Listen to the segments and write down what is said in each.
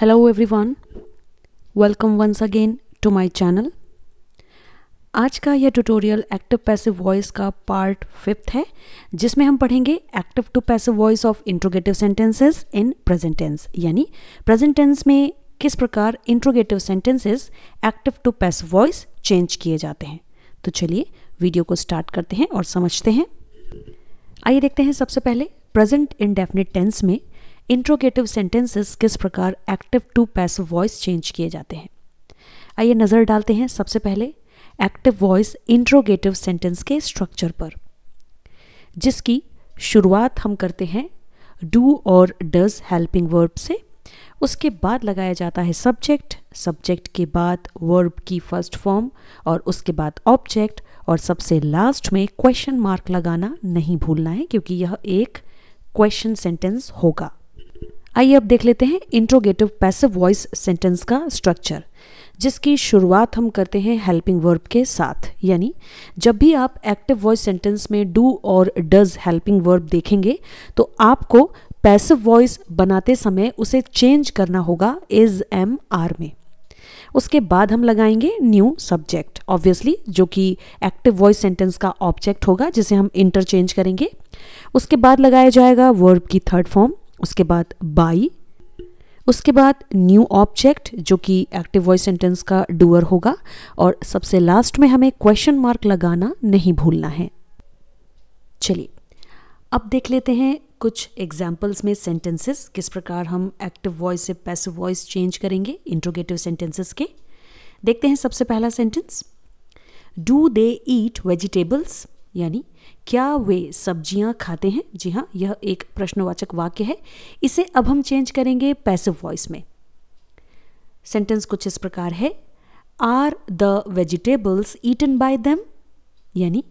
Hello everyone welcome once again to my channel आज का यह ट्यूटोरियल एक्टिव पैसिव वॉइस का पार्ट फिफ्थ है जिसमें हम पढ़ेंगे active to passive voice of interrogative sentences in present tense यानी प्रेजेंट टेंस में किस प्रकार interrogative sentences active to passive voice change किए जाते हैं तो चलिए वीडियो को स्टार्ट करते हैं और समझते हैं आइए देखते हैं सबसे पहले प्रेजेंट इंडेफिनिट टेंस में इंट्रोगेटिव सेंटेंसेस किस प्रकार active to passive voice change किए जाते हैं आइए नज़र डालते हैं सबसे पहले एक्टिव वॉइस इंट्रोगेटिव सेंटेंस के स्ट्रक्चर पर जिसकी शुरुआत हम करते हैं डू और डज हेल्पिंग वर्ब से उसके बाद लगाया जाता है सब्जेक्ट सब्जेक्ट के बाद वर्ब की फर्स्ट फॉर्म और उसके बाद ऑब्जेक्ट और सबसे लास्ट में क्वेश्चन मार्क लगाना नहीं भूलना है क्योंकि यह एक क्वेश्चन सेंटेंस होगा आइए अब देख लेते हैं इंट्रोगेटिव पैसिव वॉइस सेंटेंस का स्ट्रक्चर जिसकी शुरुआत हम करते हैं हेल्पिंग वर्ब के साथ यानी जब भी आप एक्टिव वॉइस सेंटेंस में डू और डज हेल्पिंग वर्ब देखेंगे तो आपको पैसिव वॉइस बनाते समय उसे चेंज करना होगा इज एम आर में उसके बाद हम लगाएंगे न्यू सब्जेक्ट ऑब्वियसली जो कि एक्टिव वॉइस सेंटेंस का ऑब्जेक्ट होगा जिसे हम इंटरचेंज करेंगे उसके बाद लगाया जाएगा वर्ब की थर्ड फॉर्म उसके बाद बाई उसके बाद न्यू ऑब्जेक्ट जो कि एक्टिव वॉइस सेंटेंस का डूअर होगा और सबसे लास्ट में हमें क्वेश्चन मार्क लगाना नहीं भूलना है चलिए अब देख लेते हैं कुछ एग्जाम्पल्स में सेंटेंसेस किस प्रकार हम एक्टिव वॉइस से पैसिव वॉइस चेंज करेंगे इंट्रोगेटिव सेंटेंसेस के देखते हैं सबसे पहला sentence do they eat vegetables यानी क्या वे सब्जियां खाते हैं जी हाँ यह एक प्रश्नवाचक वाक्य है इसे अब हम चेंज करेंगे पैसिव वॉइस में सेंटेंस कुछ इस प्रकार है are the vegetables eaten by them यानी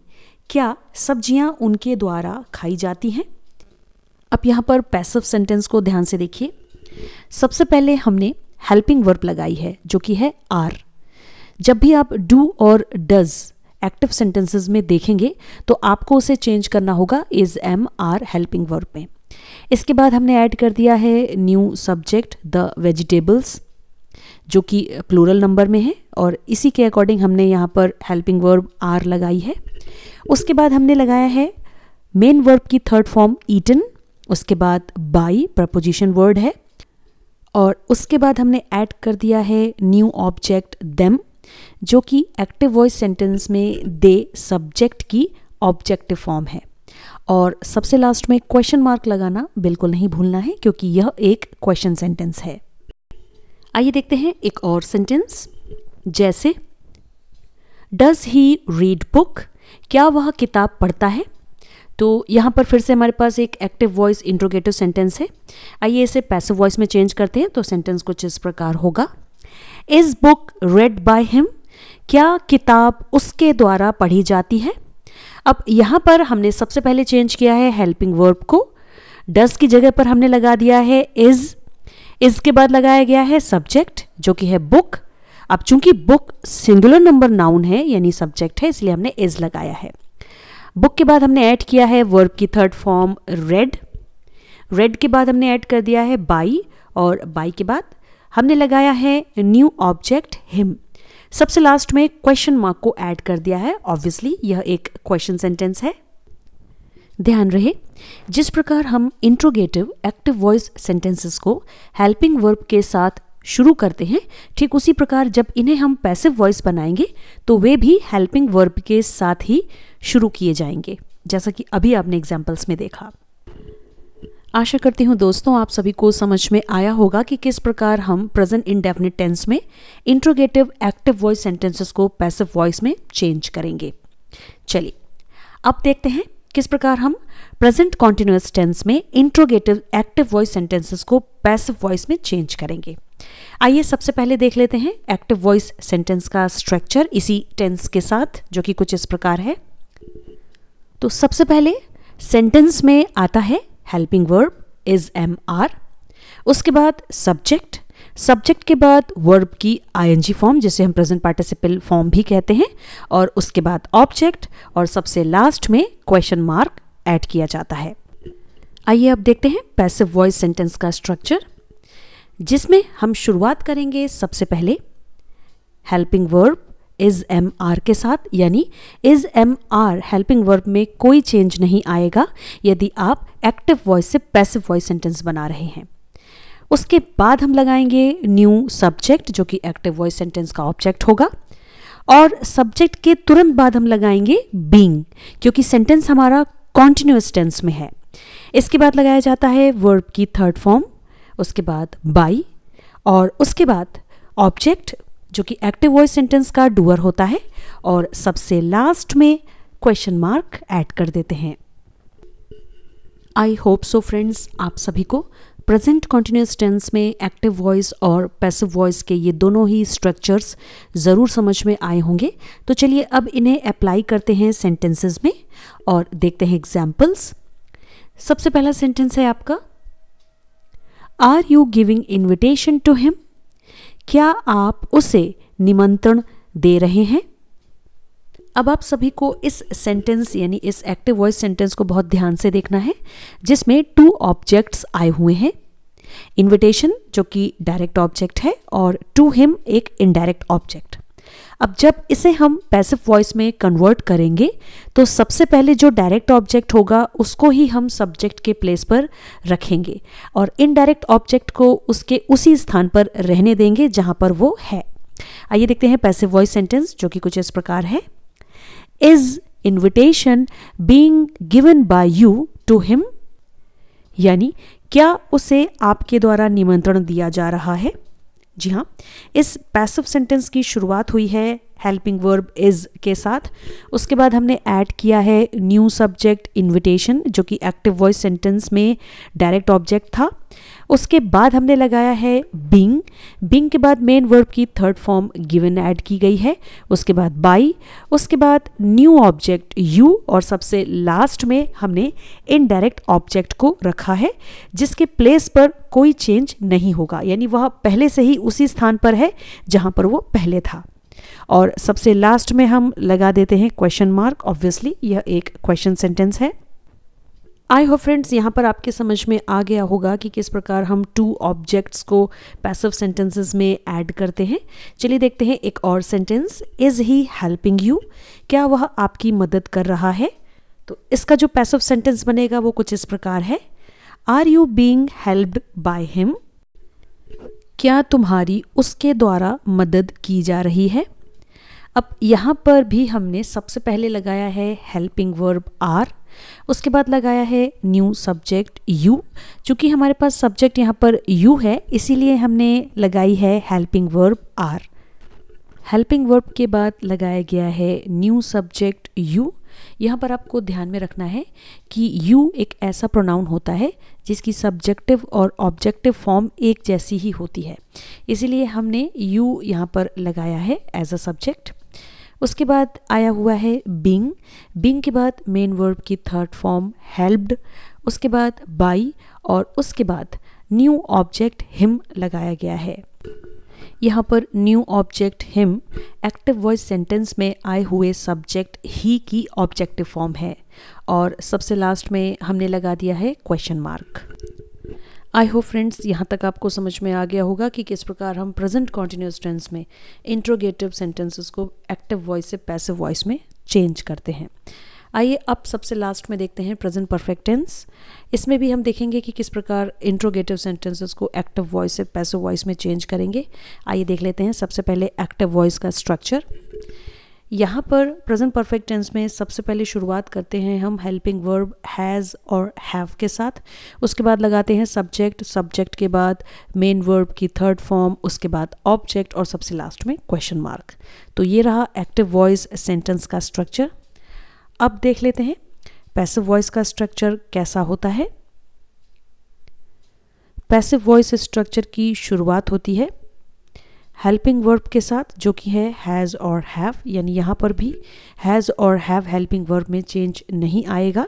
क्या सब्जियां उनके द्वारा खाई जाती हैं अब यहाँ पर पैसिव सेंटेंस को ध्यान से देखिए सबसे पहले हमने हेल्पिंग वर्ब लगाई है जो कि है आर जब भी आप डू और डज एक्टिव सेंटेंसेस में देखेंगे तो आपको उसे चेंज करना होगा is am are helping verb में इसके बाद हमने ऐड कर दिया है न्यू सब्जेक्ट द वेजिटेबल्स जो कि प्लूरल नंबर में है और इसी के अकॉर्डिंग हमने यहाँ पर हेल्पिंग वर्ब आर लगाई है उसके बाद हमने लगाया है मेन वर्ब की थर्ड फॉर्म ईटन उसके बाद बाई प्रपोजिशन वर्ड है और उसके बाद हमने ऐड कर दिया है न्यू ऑब्जेक्ट देम जो कि एक्टिव वॉइस सेंटेंस में दे सब्जेक्ट की ऑब्जेक्टिव फॉर्म है और सबसे लास्ट में क्वेश्चन मार्क लगाना बिल्कुल नहीं भूलना है क्योंकि यह एक क्वेश्चन सेंटेंस है आइए देखते हैं एक और सेंटेंस जैसे डज ही रीड बुक क्या वह किताब पढ़ता है तो यहाँ पर फिर से हमारे पास एक एक्टिव वॉइस इंट्रोगेटिव सेंटेंस है आइए इसे पैसिव वॉइस में चेंज करते हैं तो सेंटेंस कुछ इस प्रकार होगा is book read by him क्या किताब उसके द्वारा पढ़ी जाती है अब यहाँ पर हमने सबसे पहले चेंज किया है हेल्पिंग वर्ब को डस की जगह पर हमने लगा दिया है इज के बाद लगाया गया है सब्जेक्ट जो कि है बुक अब चूंकि बुक सिंगुलर नंबर नाउन है यानी सब्जेक्ट है इसलिए हमने इज लगाया है बुक के बाद हमने ऐड किया है वर्ब की थर्ड फॉर्म रेड रेड के बाद हमने ऐड कर दिया है बाई और बाई के बाद हमने लगाया है न्यू ऑब्जेक्ट हिम सबसे लास्ट में क्वेश्चन मार्क को ऐड कर दिया है ऑब्वियसली यह एक क्वेश्चन सेंटेंस है ध्यान रहे जिस प्रकार हम इंट्रोगेटिव एक्टिव वॉइस सेंटेंसेस को हेल्पिंग वर्ब के साथ शुरू करते हैं ठीक उसी प्रकार जब इन्हें हम पैसिव वॉइस बनाएंगे तो वे भी हेल्पिंग वर्ब के साथ ही शुरू किए जाएंगे जैसा कि अभी आपने एग्जाम्पल्स में देखा आशा करती हूँ दोस्तों आप सभी को समझ में आया होगा कि किस प्रकार हम प्रेजेंट इंडेफिनिट टेंस में इंट्रोगेटिव एक्टिव वॉइस सेंटेंसेस को पैसिव वॉइस में चेंज करेंगे चलिए अब देखते हैं किस प्रकार हम प्रेजेंट कॉन्टिन्यूस टेंस में इंट्रोगेटिव एक्टिव वॉइस सेंटेंसेस को पैसिव वॉइस में चेंज करेंगे आइए सबसे पहले देख लेते हैं एक्टिव वॉइस सेंटेंस का स्ट्रक्चर इसी टेंस के साथ जो कि कुछ इस प्रकार है तो सबसे पहले सेंटेंस में आता है helping verb is am are उसके बाद सब्जेक्ट सब्जेक्ट के बाद वर्ब की आईएनजी फॉर्म जिसे हम प्रेजेंट पार्टिसिपल फॉर्म भी कहते हैं और उसके बाद ऑब्जेक्ट और सबसे लास्ट में क्वेश्चन मार्क ऐड किया जाता है आइए अब देखते हैं पैसिव वॉइस सेंटेंस का स्ट्रक्चर जिसमें हम शुरुआत करेंगे सबसे पहले helping verb is am are के साथ यानी is am are helping verb में कोई चेंज नहीं आएगा यदि आप एक्टिव वॉइस से पैसिव वॉइस सेंटेंस बना रहे हैं उसके बाद हम लगाएंगे न्यू सब्जेक्ट जो कि एक्टिव वॉइस सेंटेंस का ऑब्जेक्ट होगा और सब्जेक्ट के तुरंत बाद हम लगाएंगे बींग क्योंकि सेंटेंस हमारा कॉन्टिन्यूस टेंस में है इसके बाद लगाया जाता है वर्ब की थर्ड फॉर्म उसके बाद बाई और उसके बाद ऑब्जेक्ट जो कि एक्टिव वॉइस सेंटेंस का डूअर होता है और सबसे लास्ट में क्वेश्चन मार्क ऐड कर देते हैं आई होप सो फ्रेंड्स आप सभी को प्रेजेंट कंटिन्यूस टेंस में एक्टिव वॉइस और पैसिव वॉइस के ये दोनों ही स्ट्रक्चर्स ज़रूर समझ में आए होंगे तो चलिए अब इन्हें अप्लाई करते हैं सेंटेंसेस में और देखते हैं एग्जाम्पल्स सबसे पहला सेंटेंस है आपका are you giving invitation to him क्या आप उसे निमंत्रण दे रहे हैं अब आप सभी को इस सेंटेंस यानी इस एक्टिव वॉइस सेंटेंस को बहुत ध्यान से देखना है जिसमें टू ऑब्जेक्ट्स आए हुए हैं इनविटेशन जो कि डायरेक्ट ऑब्जेक्ट है और टू हिम एक इनडायरेक्ट ऑब्जेक्ट अब जब इसे हम पैसिव वॉइस में कन्वर्ट करेंगे तो सबसे पहले जो डायरेक्ट ऑब्जेक्ट होगा उसको ही हम सब्जेक्ट के प्लेस पर रखेंगे और इनडायरेक्ट ऑब्जेक्ट को उसके उसी स्थान पर रहने देंगे जहाँ पर वो है आइए देखते हैं पैसिव वॉइस सेंटेंस जो कि कुछ इस प्रकार है is invitation being given by you to him यानी क्या उसे आपके द्वारा निमंत्रण दिया जा रहा है जी हाँ इस पैसिव सेंटेंस की शुरुआत हुई है हेल्पिंग वर्ब इज़ के साथ उसके बाद हमने ऐड किया है न्यू सब्जेक्ट इनविटेशन जो कि एक्टिव वॉइस सेंटेंस में डायरेक्ट ऑब्जेक्ट था उसके बाद हमने लगाया है बिंग बिंग के बाद मेन वर्ब की थर्ड फॉर्म गिवन ऐड की गई है उसके बाद बाई उसके बाद न्यू ऑब्जेक्ट यू और सबसे लास्ट में हमने इनडायरेक्ट ऑब्जेक्ट को रखा है जिसके प्लेस पर कोई चेंज नहीं होगा यानी वह पहले से ही उसी स्थान पर है जहाँ पर वो पहले था और सबसे लास्ट में हम लगा देते हैं क्वेश्चन मार्क ऑब्वियसली यह एक क्वेश्चन सेंटेंस है आई होप फ्रेंड्स यहाँ पर आपके समझ में आ गया होगा कि किस प्रकार हम टू ऑब्जेक्ट्स को पैसिव सेंटेंसेस में ऐड करते हैं चलिए देखते हैं एक और sentence is he helping you क्या वह आपकी मदद कर रहा है तो इसका जो पैसिव सेंटेंस बनेगा वो कुछ इस प्रकार है are you being helped by him क्या तुम्हारी उसके द्वारा मदद की जा रही है अब यहाँ पर भी हमने सबसे पहले लगाया है हेल्पिंग वर्ब आर उसके बाद लगाया है न्यू सब्जेक्ट यू चूँकि हमारे पास सब्जेक्ट यहाँ पर यू है इसीलिए हमने लगाई है helping verb are helping verb के बाद लगाया गया है न्यू सब्जेक्ट यू यहाँ पर आपको ध्यान में रखना है कि यू एक ऐसा प्रोनाउन होता है जिसकी सब्जेक्टिव और ऑब्जेक्टिव फॉर्म एक जैसी ही होती है इसीलिए हमने यू यहाँ पर लगाया है एज अ सब्जेक्ट उसके बाद आया हुआ है बिंग बिंग के बाद मेन वर्ब की थर्ड फॉर्म हेल्प्ड उसके बाद बाई और उसके बाद न्यू ऑब्जेक्ट हिम लगाया गया है यहाँ पर new object him active voice sentence में आए हुए सब्जेक्ट ही की ऑब्जेक्टिव फॉर्म है और सबसे लास्ट में हमने लगा दिया है question mark I hope friends यहाँ तक आपको समझ में आ गया होगा कि किस प्रकार हम प्रेजेंट कॉन्टीन्यूस टेंस में इंट्रोगेटिव सेंटेंसेस को एक्टिव वॉइस से पैसिव वॉइस में चेंज करते हैं आइए अब सबसे लास्ट में देखते हैं प्रेजेंट परफेक्ट टेंस इसमें भी हम देखेंगे कि किस प्रकार इंट्रोगेटिव सेंटेंसेस को एक्टिव वॉइस से पैसिव वॉइस में चेंज करेंगे आइए देख लेते हैं सबसे पहले एक्टिव वॉइस का स्ट्रक्चर यहाँ पर प्रेजेंट परफेक्ट टेंस में सबसे पहले शुरुआत करते हैं हम हेल्पिंग वर्ब हैज़ और हैव के साथ उसके बाद लगाते हैं सब्जेक्ट सब्जेक्ट के बाद मेन वर्ब की थर्ड फॉर्म उसके बाद ऑब्जेक्ट और सबसे लास्ट में क्वेश्चन मार्क तो ये रहा एक्टिव वॉइस सेंटेंस का स्ट्रक्चर अब देख लेते हैं पैसिव वॉइस का स्ट्रक्चर कैसा होता है पैसिव वॉइस स्ट्रक्चर की शुरुआत होती है हेल्पिंग वर्ब के साथ जो कि है हैज़ और हैव यानी यहाँ पर भी हैज़ और हैव हेल्पिंग वर्ब में चेंज नहीं आएगा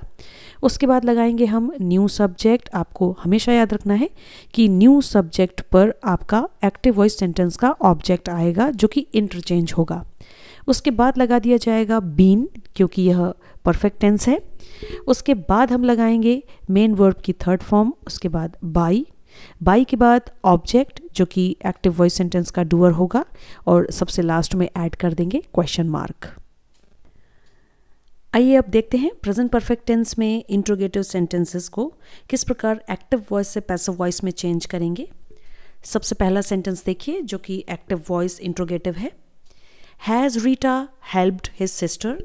उसके बाद लगाएंगे हम न्यू सब्जेक्ट आपको हमेशा याद रखना है कि न्यू सब्जेक्ट पर आपका एक्टिव वॉइस सेंटेंस का ऑब्जेक्ट आएगा जो कि इंटरचेंज होगा उसके बाद लगा दिया जाएगा बीन क्योंकि यह परफेक्ट टेंस है उसके बाद हम लगाएंगे मेन वर्ब की थर्ड फॉर्म उसके बाद बाई बाई के बाद ऑब्जेक्ट जो कि एक्टिव वॉइस सेंटेंस का डूअर होगा और सबसे लास्ट में ऐड कर देंगे क्वेश्चन मार्क आइए अब देखते हैं प्रेजेंट परफेक्ट टेंस में इंट्रोगेटिव सेंटेंसेस को किस प्रकार एक्टिव वॉइस से पैसिव वॉइस में चेंज करेंगे सबसे पहला सेंटेंस देखिए जो कि एक्टिव वॉइस इंट्रोगेटिव है has Rita helped his sister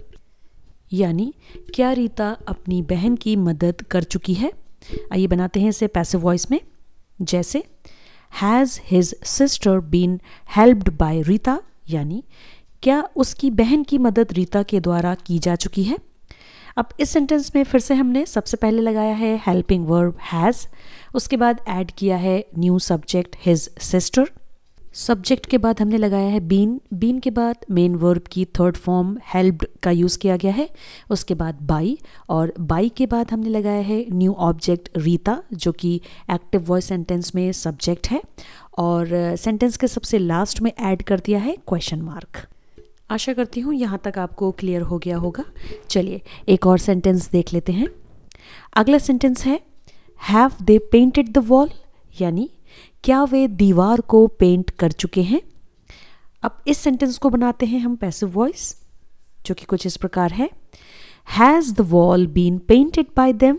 यानी क्या रीता अपनी बहन की मदद कर चुकी है आइए बनाते हैं इसे पैसिव वॉइस में जैसे has his sister been helped by Rita यानी क्या उसकी बहन की मदद रीता के द्वारा की जा चुकी है अब इस सेंटेंस में फिर से हमने सबसे पहले लगाया है हेल्पिंग वर्ब हैज़ उसके बाद ऐड किया है new subject his sister subject के बाद हमने लगाया है बीन बीन के बाद मेन वर्ब की थर्ड फॉर्म हेल्प्ड का यूज़ किया गया है उसके बाद बाई और बाई के बाद हमने लगाया है न्यू ऑब्जेक्ट रीता जो कि एक्टिव वॉइस सेंटेंस में सब्जेक्ट है और सेंटेंस uh, के सबसे लास्ट में ऐड कर दिया है क्वेश्चन मार्क आशा करती हूँ यहाँ तक आपको क्लियर हो गया होगा चलिए एक और सेंटेंस देख लेते हैं अगला सेंटेंस है have they painted the wall यानी क्या वे दीवार को पेंट कर चुके हैं अब इस सेंटेंस को बनाते हैं हम पैसिव वॉइस जो कि कुछ इस प्रकार है has the wall been painted by them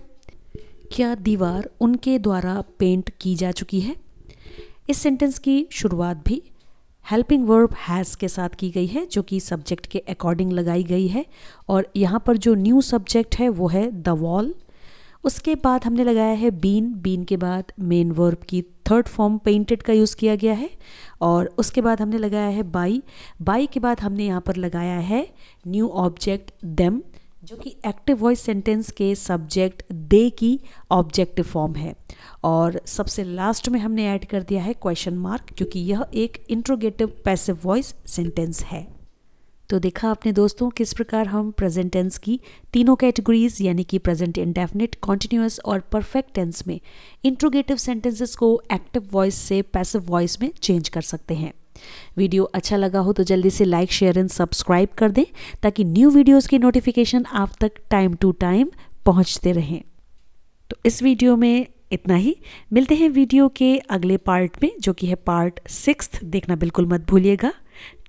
क्या दीवार उनके द्वारा पेंट की जा चुकी है इस सेंटेंस की शुरुआत भी हेल्पिंग वर्ब हैज़ के साथ की गई है जो कि सब्जेक्ट के अकॉर्डिंग लगाई गई है और यहाँ पर जो न्यू सब्जेक्ट है वो है द वॉल उसके बाद हमने लगाया है बीन बीन के बाद मेन वर्ब की थर्ड फॉर्म पेंटेड का यूज़ किया गया है और उसके बाद हमने लगाया है बाई बाई के बाद हमने यहाँ पर लगाया है न्यू ऑब्जेक्ट देम जो कि एक्टिव वॉइस सेंटेंस के सब्जेक्ट दे की ऑब्जेक्टिव फॉर्म है और सबसे लास्ट में हमने ऐड कर दिया है क्वेश्चन मार्क क्योंकि यह एक इंट्रोगेटिव पैसिव वॉइस सेंटेंस है तो देखा अपने दोस्तों किस प्रकार हम प्रेजेंट टेंस की तीनों कैटेगरीज यानी कि प्रेजेंट इंडेफिनिट कॉन्टीन्यूस और परफेक्ट टेंस में इंट्रोगेटिव सेंटेंसेस को एक्टिव वॉइस से पैसिव वॉइस में चेंज कर सकते हैं वीडियो अच्छा लगा हो तो जल्दी से लाइक शेयर एंड सब्सक्राइब कर दें ताकि न्यू वीडियोज़ की नोटिफिकेशन आप तक टाइम टू टाइम पहुँचते रहें तो इस वीडियो में इतना ही मिलते हैं वीडियो के अगले पार्ट में जो कि है पार्ट सिक्स देखना बिल्कुल मत भूलिएगा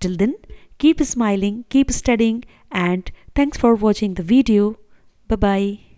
टिल दिन Keep smiling, keep studying and thanks for watching the video. Bye-bye.